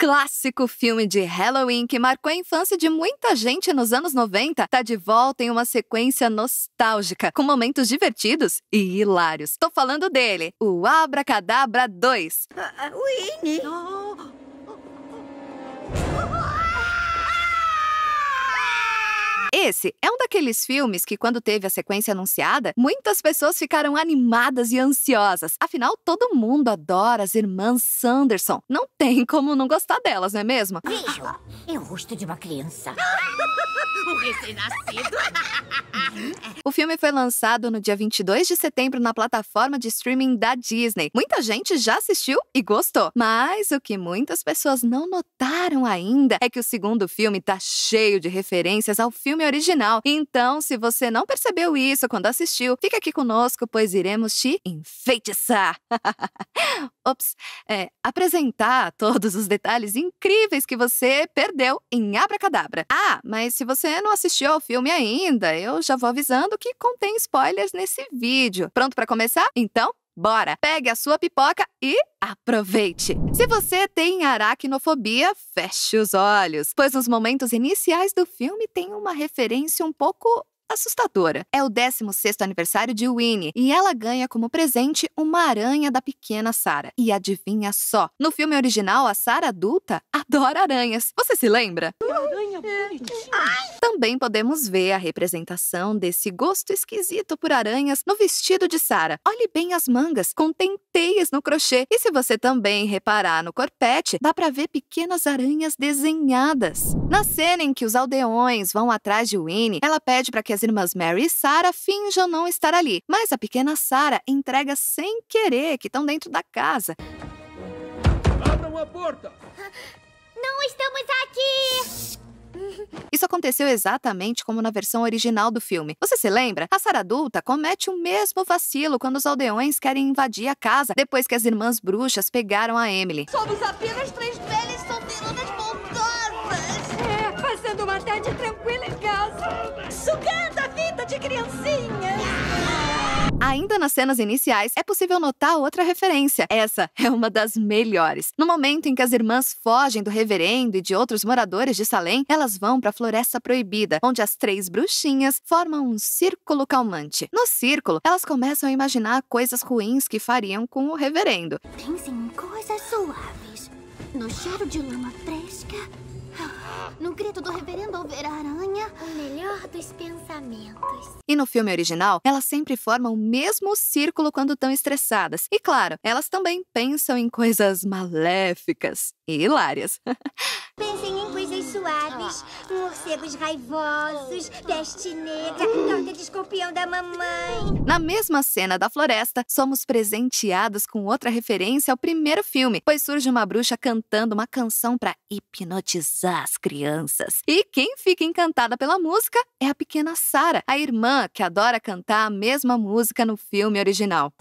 clássico filme de Halloween que marcou a infância de muita gente nos anos 90, tá de volta em uma sequência nostálgica, com momentos divertidos e hilários. Tô falando dele, o Abracadabra 2. Uh, uh, Winnie! Oh. Esse é um daqueles filmes que, quando teve a sequência anunciada, muitas pessoas ficaram animadas e ansiosas. Afinal, todo mundo adora as irmãs Sanderson. Não tem como não gostar delas, não é mesmo? Vejo, é o rosto de uma criança. um recém-nascido. o filme foi lançado no dia 22 de setembro na plataforma de streaming da Disney. Muita gente já assistiu e gostou. Mas o que muitas pessoas não notaram ainda é que o segundo filme tá cheio de referências ao filme original. Então, se você não percebeu isso quando assistiu, fica aqui conosco, pois iremos te enfeitiçar. Ops, é, apresentar todos os detalhes incríveis que você perdeu em Abracadabra. Ah, mas se você você não assistiu ao filme ainda, eu já vou avisando que contém spoilers nesse vídeo. Pronto para começar? Então, Bora, pegue a sua pipoca e aproveite! Se você tem aracnofobia, feche os olhos, pois nos momentos iniciais do filme tem uma referência um pouco assustadora. É o 16º aniversário de Winnie e ela ganha como presente uma aranha da pequena Sarah. E adivinha só, no filme original a Sarah adulta adora aranhas. Você se lembra? Aranha Também podemos ver a representação desse gosto esquisito por aranhas no vestido de Sarah. Olhe bem as mangas, contém teias no crochê. E se você também reparar no corpete, dá para ver pequenas aranhas desenhadas. Na cena em que os aldeões vão atrás de Winnie, ela pede para que as irmãs Mary e Sarah finjam não estar ali, mas a pequena Sarah entrega sem querer que estão dentro da casa. Abram a porta! Não estamos aqui! Isso aconteceu exatamente como na versão original do filme. Você se lembra? A Sara adulta comete o mesmo vacilo quando os aldeões querem invadir a casa depois que as irmãs bruxas pegaram a Emily. Somos apenas três velhas tarde tranquila em casa, sugando a vida de criancinha. Ainda nas cenas iniciais, é possível notar outra referência. Essa é uma das melhores. No momento em que as irmãs fogem do reverendo e de outros moradores de Salem, elas vão para a Floresta Proibida, onde as três bruxinhas formam um círculo calmante. No círculo, elas começam a imaginar coisas ruins que fariam com o reverendo. Pensem em coisas suaves, no cheiro de lama fresca No grito do reverendo Aranha, o melhor dos pensamentos. E no filme original, elas sempre formam o mesmo círculo quando estão estressadas. E claro, elas também pensam em coisas maléficas e hilárias. suaves, ah. morcegos raivosos, ah. peste negra, torta de escorpião da mamãe. Na mesma cena da floresta, somos presenteados com outra referência ao primeiro filme, pois surge uma bruxa cantando uma canção para hipnotizar as crianças. E quem fica encantada pela música é a pequena Sara, a irmã que adora cantar a mesma música no filme original.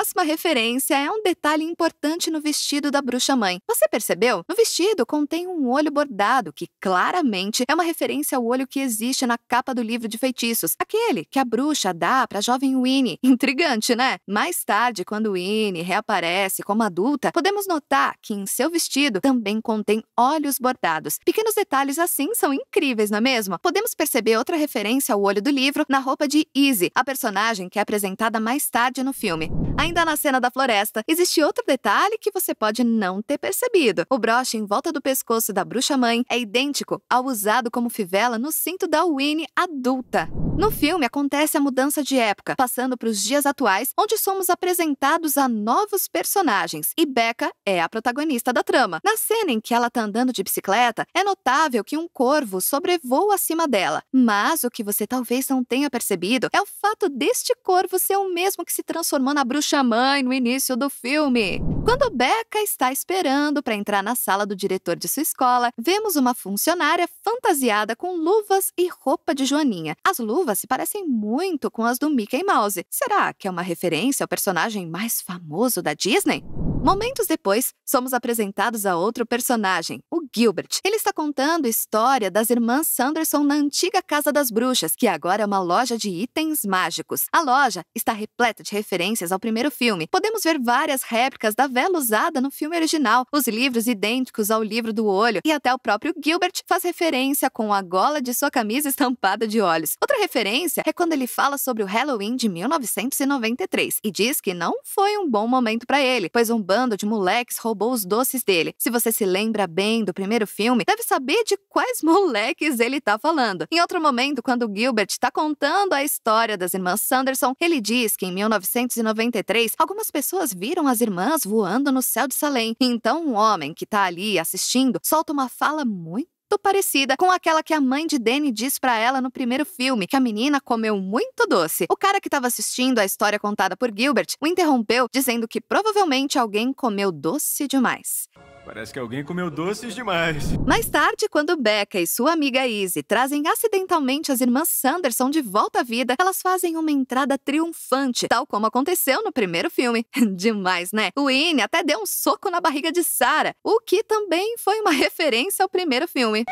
próxima referência é um detalhe importante no vestido da bruxa mãe. Você percebeu? No vestido contém um olho bordado, que claramente é uma referência ao olho que existe na capa do livro de feitiços, aquele que a bruxa dá para a jovem Winnie. Intrigante, né? Mais tarde, quando Winnie reaparece como adulta, podemos notar que em seu vestido também contém olhos bordados. Pequenos detalhes assim são incríveis, não é mesmo? Podemos perceber outra referência ao olho do livro na roupa de Izzy, a personagem que é apresentada mais tarde no filme. Ainda na cena da floresta, existe outro detalhe que você pode não ter percebido. O broche em volta do pescoço da bruxa-mãe é idêntico ao usado como fivela no cinto da Winnie adulta. No filme acontece a mudança de época, passando para os dias atuais, onde somos apresentados a novos personagens, e Becca é a protagonista da trama. Na cena em que ela está andando de bicicleta, é notável que um corvo sobrevoa acima dela, mas o que você talvez não tenha percebido é o fato deste corvo ser o mesmo que se transformou na bruxa minha mãe no início do filme. Quando Becca está esperando para entrar na sala do diretor de sua escola, vemos uma funcionária fantasiada com luvas e roupa de Joaninha. As luvas se parecem muito com as do Mickey Mouse. Será que é uma referência ao personagem mais famoso da Disney? Momentos depois, somos apresentados a outro personagem, o Gilbert. Ele está contando a história das irmãs Sanderson na antiga Casa das Bruxas, que agora é uma loja de itens mágicos. A loja está repleta de referências ao primeiro filme. Podemos ver várias réplicas da vela usada no filme original, os livros idênticos ao livro do olho, e até o próprio Gilbert faz referência com a gola de sua camisa estampada de olhos. Outra referência é quando ele fala sobre o Halloween de 1993 e diz que não foi um bom momento para ele, pois um bando de moleques roubou os doces dele. Se você se lembra bem do primeiro filme, deve saber de quais moleques ele tá falando. Em outro momento, quando Gilbert tá contando a história das irmãs Sanderson, ele diz que em 1993, algumas pessoas viram as irmãs voando no céu de Salem. Então, um homem que tá ali assistindo solta uma fala muito muito parecida com aquela que a mãe de Danny diz para ela no primeiro filme, que a menina comeu muito doce. O cara que estava assistindo a história contada por Gilbert o interrompeu, dizendo que provavelmente alguém comeu doce demais. Parece que alguém comeu doces demais. Mais tarde, quando Becca e sua amiga Izzy trazem acidentalmente as irmãs Sanderson de volta à vida, elas fazem uma entrada triunfante, tal como aconteceu no primeiro filme. Demais, né? Winnie até deu um soco na barriga de Sarah, o que também foi uma referência ao primeiro filme.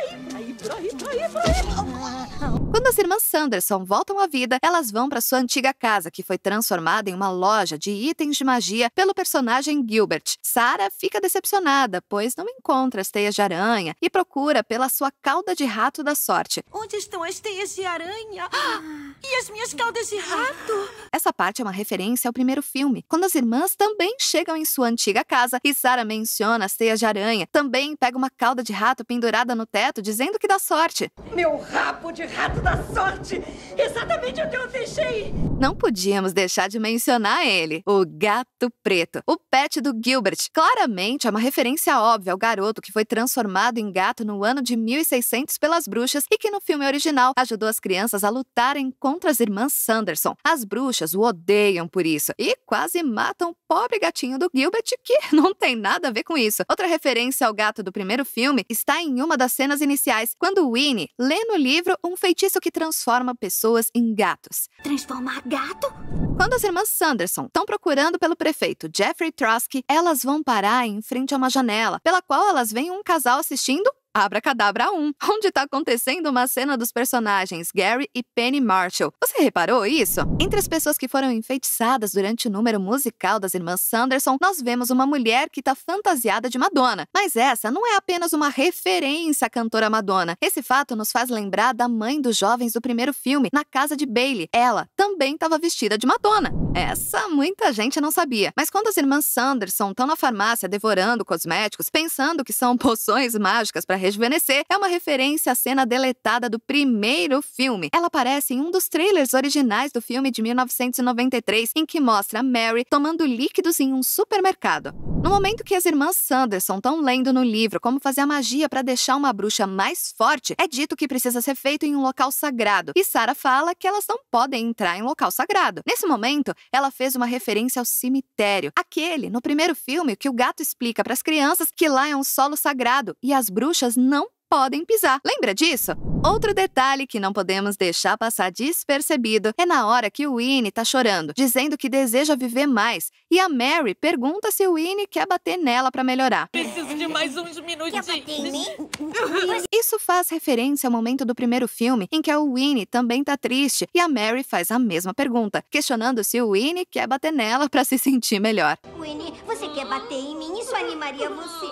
Quando as irmãs Sanderson voltam à vida, elas vão para sua antiga casa, que foi transformada em uma loja de itens de magia pelo personagem Gilbert. Sarah fica decepcionada, depois não encontra as teias de aranha e procura pela sua cauda de rato da sorte. Onde estão as teias de aranha? Ah, e as minhas caudas de rato? Essa parte é uma referência ao primeiro filme, quando as irmãs também chegam em sua antiga casa e Sarah menciona as teias de aranha. Também pega uma cauda de rato pendurada no teto, dizendo que dá sorte. Meu rabo de rato da sorte! Exatamente o que eu deixei! Não podíamos deixar de mencionar ele, o gato preto, o pet do Gilbert. Claramente é uma referência óbvio ao é garoto que foi transformado em gato no ano de 1600 pelas bruxas e que no filme original ajudou as crianças a lutarem contra as irmãs Sanderson. As bruxas o odeiam por isso e quase matam o pobre gatinho do Gilbert, que não tem nada a ver com isso. Outra referência ao gato do primeiro filme está em uma das cenas iniciais, quando Winnie lê no livro um feitiço que transforma pessoas em gatos. Transformar gato? Quando as irmãs Sanderson estão procurando pelo prefeito Jeffrey Trotsky, elas vão parar em frente a uma janela, pela qual elas veem um casal assistindo Abracadabra 1, onde está acontecendo uma cena dos personagens Gary e Penny Marshall. Você reparou isso? Entre as pessoas que foram enfeitiçadas durante o número musical das irmãs Sanderson, nós vemos uma mulher que está fantasiada de Madonna. Mas essa não é apenas uma referência à cantora Madonna. Esse fato nos faz lembrar da mãe dos jovens do primeiro filme, na casa de Bailey. Ela também estava vestida de Madonna. Essa é, muita gente não sabia. Mas quando as irmãs Sanderson estão na farmácia devorando cosméticos, pensando que são poções mágicas para rejuvenescer, é uma referência à cena deletada do primeiro filme. Ela aparece em um dos trailers originais do filme de 1993, em que mostra Mary tomando líquidos em um supermercado. No momento que as irmãs Sanderson estão lendo no livro como fazer a magia para deixar uma bruxa mais forte, é dito que precisa ser feito em um local sagrado. E Sara fala que elas não podem entrar em local sagrado. Nesse momento, ela fez uma referência ao cemitério, aquele no primeiro filme que o gato explica para as crianças que lá é um solo sagrado e as bruxas não podem pisar. Lembra disso? Outro detalhe que não podemos deixar passar despercebido é na hora que o Winnie tá chorando, dizendo que deseja viver mais, e a Mary pergunta se o Winnie quer bater nela para melhorar. Preciso de mais uns minutinhos. Isso faz referência ao momento do primeiro filme em que a Winnie também tá triste e a Mary faz a mesma pergunta, questionando se o Winnie quer bater nela para se sentir melhor. Winnie, você bater em mim, isso animaria você.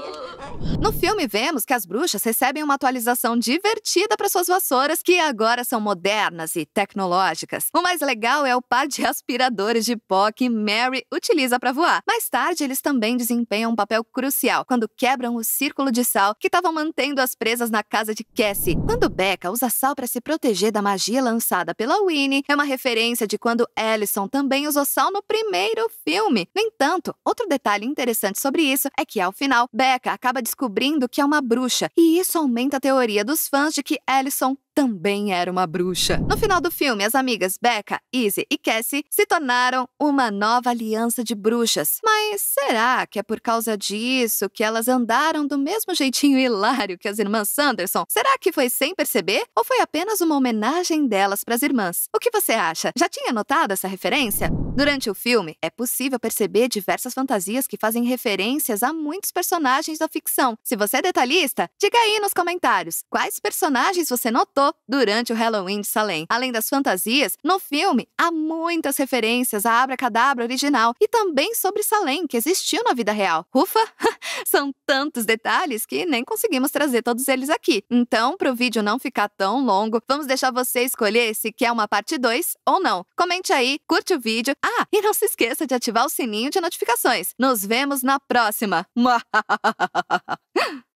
No filme, vemos que as bruxas recebem uma atualização divertida para suas vassouras, que agora são modernas e tecnológicas. O mais legal é o par de aspiradores de pó que Mary utiliza para voar. Mais tarde, eles também desempenham um papel crucial quando quebram o círculo de sal que estavam mantendo as presas na casa de Cassie. Quando Becca usa sal para se proteger da magia lançada pela Winnie, é uma referência de quando Ellison também usou sal no primeiro filme. No entanto, outro detalhe interessante interessante sobre isso é que, ao final, Becca acaba descobrindo que é uma bruxa, e isso aumenta a teoria dos fãs de que Ellison também era uma bruxa. No final do filme, as amigas Becca, Izzy e Cassie se tornaram uma nova aliança de bruxas. Mas será que é por causa disso que elas andaram do mesmo jeitinho hilário que as irmãs Sanderson? Será que foi sem perceber ou foi apenas uma homenagem delas para as irmãs? O que você acha? Já tinha notado essa referência? Durante o filme, é possível perceber diversas fantasias que fazem referências a muitos personagens da ficção. Se você é detalhista, diga aí nos comentários quais personagens você notou durante o Halloween de Salem. Além das fantasias, no filme há muitas referências à Abracadabra original e também sobre Salem, que existiu na vida real. Ufa! São tantos detalhes que nem conseguimos trazer todos eles aqui. Então, para o vídeo não ficar tão longo, vamos deixar você escolher se quer uma parte 2 ou não. Comente aí, curte o vídeo, ah, e não se esqueça de ativar o sininho de notificações. Nos vemos na próxima.